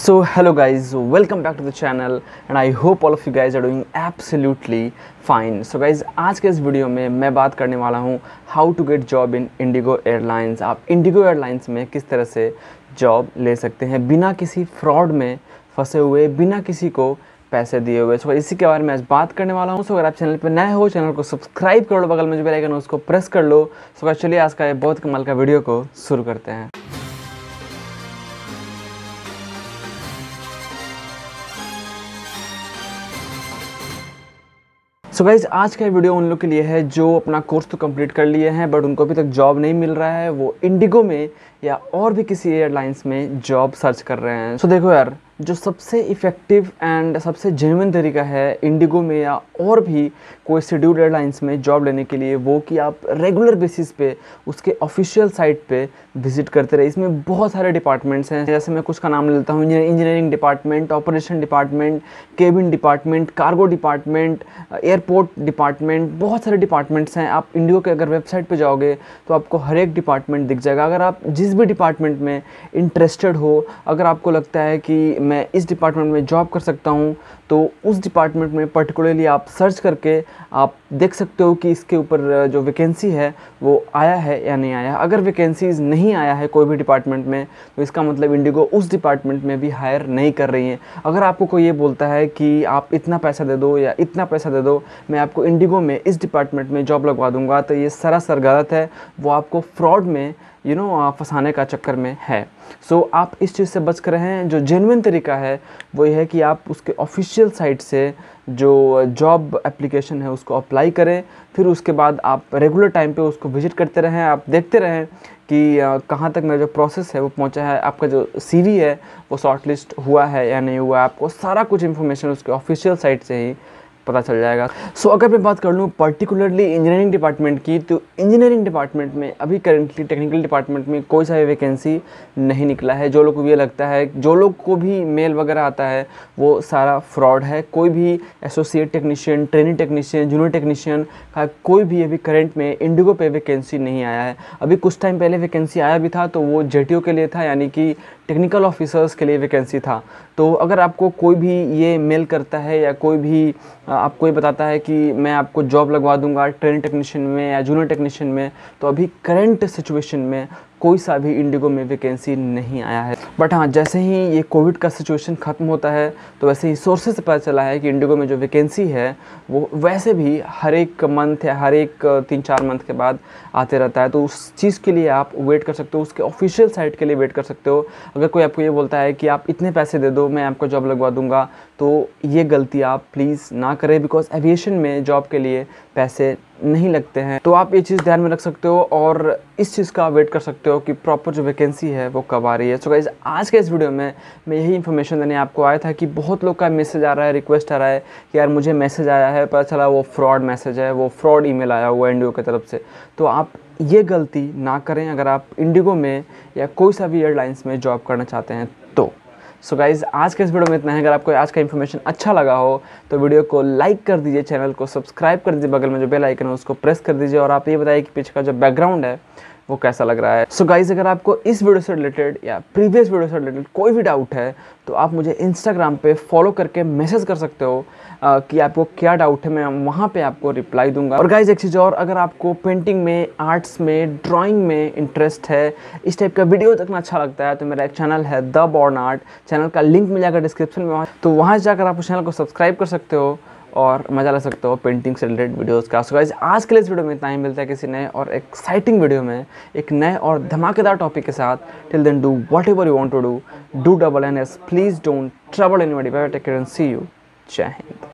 so hello guys welcome back to the channel and i hope all of you guys are doing absolutely fine so guys आज के इस video में मैं बात करने वाला हूँ how to get job in Indigo airlines आप इंडिगो एयरलाइंस में किस तरह से जॉब ले सकते हैं बिना किसी फ्रॉड में फंसे हुए बिना किसी को पैसे दिए हुए सो इसी के बारे में आज बात करने वाला हूँ सो अगर आप चैनल पर नए हो चैनल को सब्सक्राइब कर लो बगल में जो बेलाइकन आइकन उसको प्रेस कर लो सो चलिए आज का ये बहुत कमाल का वीडियो को शुरू करते हैं सो so गाइज आज का वीडियो उन लोग के लिए है जो अपना कोर्स तो कंप्लीट कर लिए हैं बट उनको अभी तक जॉब नहीं मिल रहा है वो इंडिगो में या और भी किसी एयरलाइंस में जॉब सर्च कर रहे हैं सो so देखो यार जो सबसे इफ़ेक्टिव एंड सबसे जेनविन तरीका है इंडिगो में या और भी कोई शेड्यूल्ड एयरलाइंस में जॉब लेने के लिए वो कि आप रेगुलर बेसिस पे उसके ऑफिशियल साइट पे विज़िट करते रहे इसमें बहुत सारे डिपार्टमेंट्स हैं जैसे मैं कुछ का नाम लेता हूँ engineering department operation department cabin department cargo department airport department बहुत सारे डिपार्टमेंट्स हैं आप इंडिगो के अगर वेबसाइट पर जाओगे तो आपको हर एक डिपार्टमेंट दिख जाएगा अगर आप जिस भी डिपार्टमेंट में इंटरेस्टेड हो अगर आपको लगता है कि मैं इस डिपार्टमेंट में जॉब कर सकता हूँ तो उस डिपार्टमेंट में पर्टिकुलरली आप सर्च करके आप देख सकते हो कि इसके ऊपर जो वैकेंसी है वो आया है या नहीं आया अगर वैकेंसीज़ नहीं आया है कोई भी डिपार्टमेंट में तो इसका मतलब इंडिगो उस डिपार्टमेंट में भी हायर नहीं कर रही है अगर आपको कोई ये बोलता है कि आप इतना पैसा दे दो या इतना पैसा दे दो मैं आपको इंडिगो में इस डिपार्टमेंट में जॉब लगवा दूंगा तो ये सरासर गलत है वो आपको फ्रॉड में यू you नो know, फंसाने का चक्कर में है सो so, आप इस चीज़ से बच कर रहे हैं जो जेनविन तरीका है वो ये है कि आप उसके ऑफिशियल साइट से जो जॉब एप्लीकेशन है उसको अप्लाई करें फिर उसके बाद आप रेगुलर टाइम पे उसको विज़िट करते रहें आप देखते रहें कि कहाँ तक मेरा जो प्रोसेस है वो पहुँचा है आपका जो सी है वो शॉर्टलिस्ट हुआ है या नहीं हुआ आपको सारा कुछ इन्फॉर्मेशन उसके ऑफिशियल साइट से ही पता चल जाएगा सो so, अगर मैं बात कर लूँ पर्टिकुलरली इंजीनियरिंग डिपार्टमेंट की तो इंजीनियरिंग डिपार्टमेंट में अभी करेंटली टेक्निकल डिपार्टमेंट में कोई सा वैकेंसी नहीं निकला है जो लोग को ये लगता है जो लोग को भी मेल वगैरह आता है वो सारा फ्रॉड है कोई भी associate technician training technician junior technician का कोई भी अभी करेंट में इंडिगो पे वैकेंसी नहीं आया है अभी कुछ टाइम पहले वैकेंसी आया भी था तो वो जे के लिए था यानी कि टेक्निकल ऑफिसर्स के लिए वैकेंसी था तो अगर आपको कोई भी ये मेल करता है या कोई भी आपको ये बताता है कि मैं आपको जॉब लगवा दूंगा ट्रेन टेक्नीशियन में या जूनियर टेक्नीशियन में तो अभी करंट सिचुएशन में कोई सा भी इंडिगो में वैकेंसी नहीं आया है बट हाँ जैसे ही ये कोविड का सिचुएशन ख़त्म होता है तो वैसे ही सोर्सेज से पता चला है कि इंडिगो में जो वैकेंसी है वो वैसे भी हर एक मंथ या हर एक तीन चार मंथ के बाद आते रहता है तो उस चीज़ के लिए आप वेट कर सकते हो उसके ऑफिशियल साइट के लिए वेट कर सकते हो अगर कोई आपको ये बोलता है कि आप इतने पैसे दे दो मैं आपको जॉब लगवा दूंगा तो ये गलती आप प्लीज़ ना करें बिकॉज एविएशन में जॉब के लिए पैसे नहीं लगते हैं तो आप ये चीज़ ध्यान में रख सकते हो और इस चीज़ का वेट कर सकते हो कि प्रॉपर जो वैकेंसी है वो कब आ रही है सो गाइज आज के इस वीडियो में मैं यही इन्फॉर्मेशन देने आपको आया था कि बहुत लोग का मैसेज आ रहा है रिक्वेस्ट आ रहा है कि यार मुझे मैसेज आया है पता चला वो फ्रॉड मैसेज है वो फ्रॉड ई आया हुआ इंडियो की तरफ से तो आप ये गलती ना करें अगर आप इंडिगो में या कोई सा भी एयरलाइंस में जॉब करना चाहते हैं तो सो so गाइज़ आज के इस वीडियो में इतना है अगर आपको आज का इन्फॉर्मेशन अच्छा लगा हो तो वीडियो को लाइक कर दीजिए चैनल को सब्सक्राइब कर दीजिए बगल में जो बेल आइकन है उसको प्रेस कर दीजिए और आप ये बताइए कि पीछे का जो बैकग्राउंड है वो कैसा लग रहा है सो so गाइज अगर आपको इस वीडियो से रिलेटेड या प्रीवियस वीडियो से रिलेटेड कोई भी डाउट है तो आप मुझे इंस्टाग्राम पे फॉलो करके मैसेज कर सकते हो आ, कि आपको क्या डाउट है मैं वहाँ पे आपको रिप्लाई दूंगा और गाइज एक चीज़ और अगर आपको पेंटिंग में आर्ट्स में ड्राइंग में इंटरेस्ट है इस टाइप का वीडियो देखना अच्छा लगता है तो मेरा एक चैनल है द बॉर्न आर्ट चैनल का लिंक मिल जाएगा डिस्क्रिप्शन में तो वहाँ जाकर आप उस चैनल को सब्सक्राइब कर सकते हो और मज़ा ले सकते हो पेंटिंग से रिलेटेड वीडियोज़ का सो आज के लिए इस वीडियो में इतना ही मिलता है किसी नए और एक्साइटिंग वीडियो में एक नए और धमाकेदार टॉपिक के साथ till then do whatever you want to do do double N S please don't trouble anybody take and see you Jai Hind